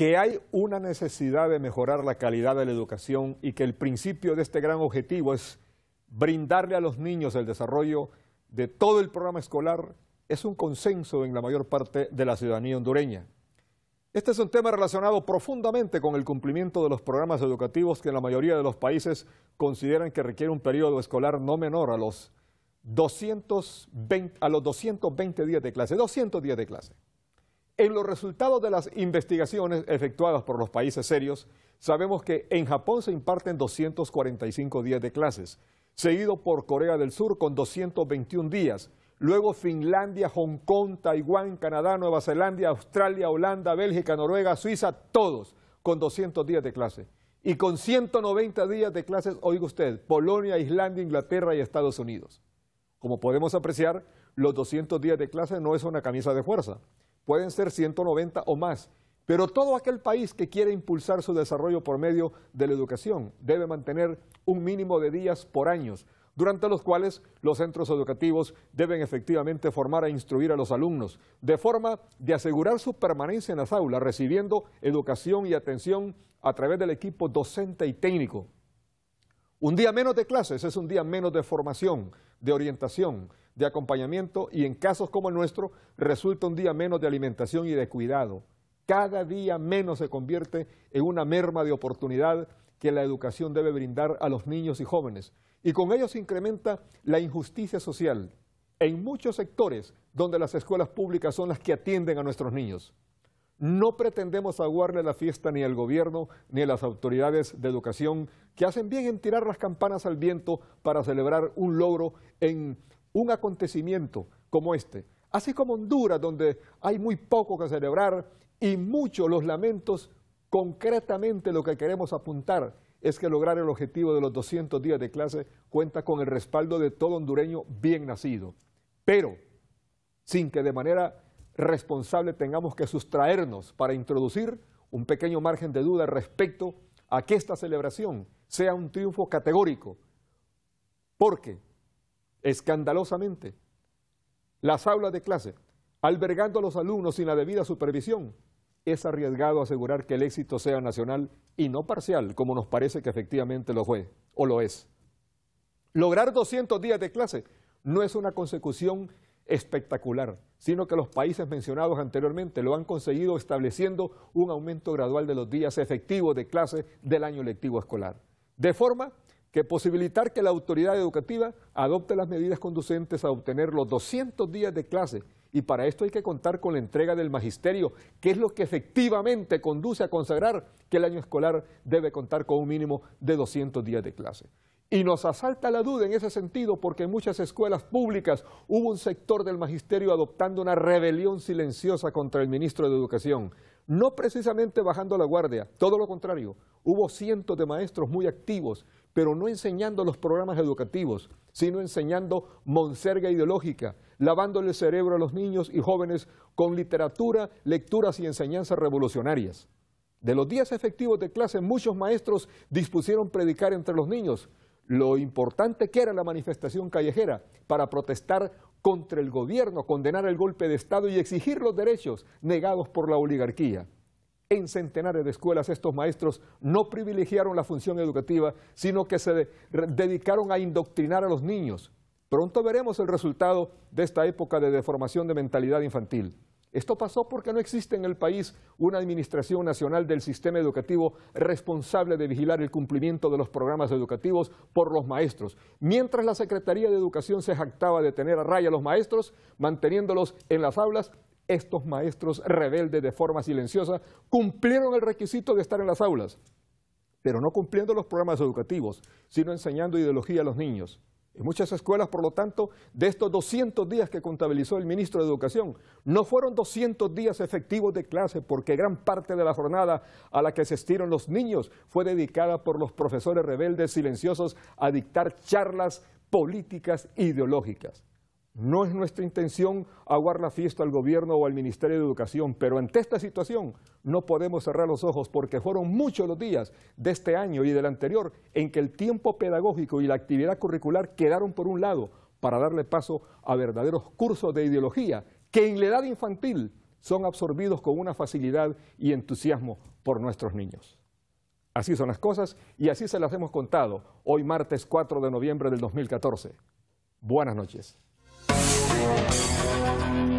que hay una necesidad de mejorar la calidad de la educación y que el principio de este gran objetivo es brindarle a los niños el desarrollo de todo el programa escolar, es un consenso en la mayor parte de la ciudadanía hondureña. Este es un tema relacionado profundamente con el cumplimiento de los programas educativos que la mayoría de los países consideran que requiere un periodo escolar no menor a los 220, a los 220 días de clase, días de clase. En los resultados de las investigaciones efectuadas por los países serios, sabemos que en Japón se imparten 245 días de clases, seguido por Corea del Sur con 221 días, luego Finlandia, Hong Kong, Taiwán, Canadá, Nueva Zelanda, Australia, Holanda, Bélgica, Noruega, Suiza, todos con 200 días de clase. Y con 190 días de clases, oiga usted, Polonia, Islandia, Inglaterra y Estados Unidos. Como podemos apreciar, los 200 días de clase no es una camisa de fuerza pueden ser 190 o más. Pero todo aquel país que quiere impulsar su desarrollo por medio de la educación debe mantener un mínimo de días por años, durante los cuales los centros educativos deben efectivamente formar e instruir a los alumnos, de forma de asegurar su permanencia en las aulas, recibiendo educación y atención a través del equipo docente y técnico. Un día menos de clases es un día menos de formación, de orientación, de acompañamiento y en casos como el nuestro resulta un día menos de alimentación y de cuidado. Cada día menos se convierte en una merma de oportunidad que la educación debe brindar a los niños y jóvenes. Y con ello se incrementa la injusticia social en muchos sectores donde las escuelas públicas son las que atienden a nuestros niños. No pretendemos aguarle la fiesta ni al gobierno ni a las autoridades de educación que hacen bien en tirar las campanas al viento para celebrar un logro en un acontecimiento como este. Así como Honduras, donde hay muy poco que celebrar y muchos los lamentos, concretamente lo que queremos apuntar es que lograr el objetivo de los 200 días de clase cuenta con el respaldo de todo hondureño bien nacido. Pero, sin que de manera responsable tengamos que sustraernos para introducir un pequeño margen de duda respecto a que esta celebración sea un triunfo categórico, porque escandalosamente las aulas de clase, albergando a los alumnos sin la debida supervisión, es arriesgado asegurar que el éxito sea nacional y no parcial, como nos parece que efectivamente lo fue o lo es. Lograr 200 días de clase no es una consecución espectacular, sino que los países mencionados anteriormente lo han conseguido estableciendo un aumento gradual de los días efectivos de clase del año lectivo escolar. De forma que posibilitar que la autoridad educativa adopte las medidas conducentes a obtener los 200 días de clase y para esto hay que contar con la entrega del magisterio, que es lo que efectivamente conduce a consagrar que el año escolar debe contar con un mínimo de 200 días de clase. Y nos asalta la duda en ese sentido porque en muchas escuelas públicas hubo un sector del magisterio adoptando una rebelión silenciosa contra el ministro de Educación. No precisamente bajando la guardia, todo lo contrario. Hubo cientos de maestros muy activos, pero no enseñando los programas educativos, sino enseñando monserga ideológica, lavándole el cerebro a los niños y jóvenes con literatura, lecturas y enseñanzas revolucionarias. De los días efectivos de clase, muchos maestros dispusieron predicar entre los niños, lo importante que era la manifestación callejera para protestar contra el gobierno, condenar el golpe de Estado y exigir los derechos negados por la oligarquía. En centenares de escuelas estos maestros no privilegiaron la función educativa, sino que se dedicaron a indoctrinar a los niños. Pronto veremos el resultado de esta época de deformación de mentalidad infantil. Esto pasó porque no existe en el país una Administración Nacional del Sistema Educativo responsable de vigilar el cumplimiento de los programas educativos por los maestros. Mientras la Secretaría de Educación se jactaba de tener a raya a los maestros, manteniéndolos en las aulas, estos maestros rebeldes de forma silenciosa cumplieron el requisito de estar en las aulas, pero no cumpliendo los programas educativos, sino enseñando ideología a los niños. En muchas escuelas, por lo tanto, de estos 200 días que contabilizó el ministro de Educación, no fueron 200 días efectivos de clase porque gran parte de la jornada a la que asistieron los niños fue dedicada por los profesores rebeldes silenciosos a dictar charlas políticas ideológicas. No es nuestra intención aguar la fiesta al gobierno o al Ministerio de Educación, pero ante esta situación no podemos cerrar los ojos porque fueron muchos los días de este año y del anterior en que el tiempo pedagógico y la actividad curricular quedaron por un lado para darle paso a verdaderos cursos de ideología que en la edad infantil son absorbidos con una facilidad y entusiasmo por nuestros niños. Así son las cosas y así se las hemos contado hoy martes 4 de noviembre del 2014. Buenas noches. Música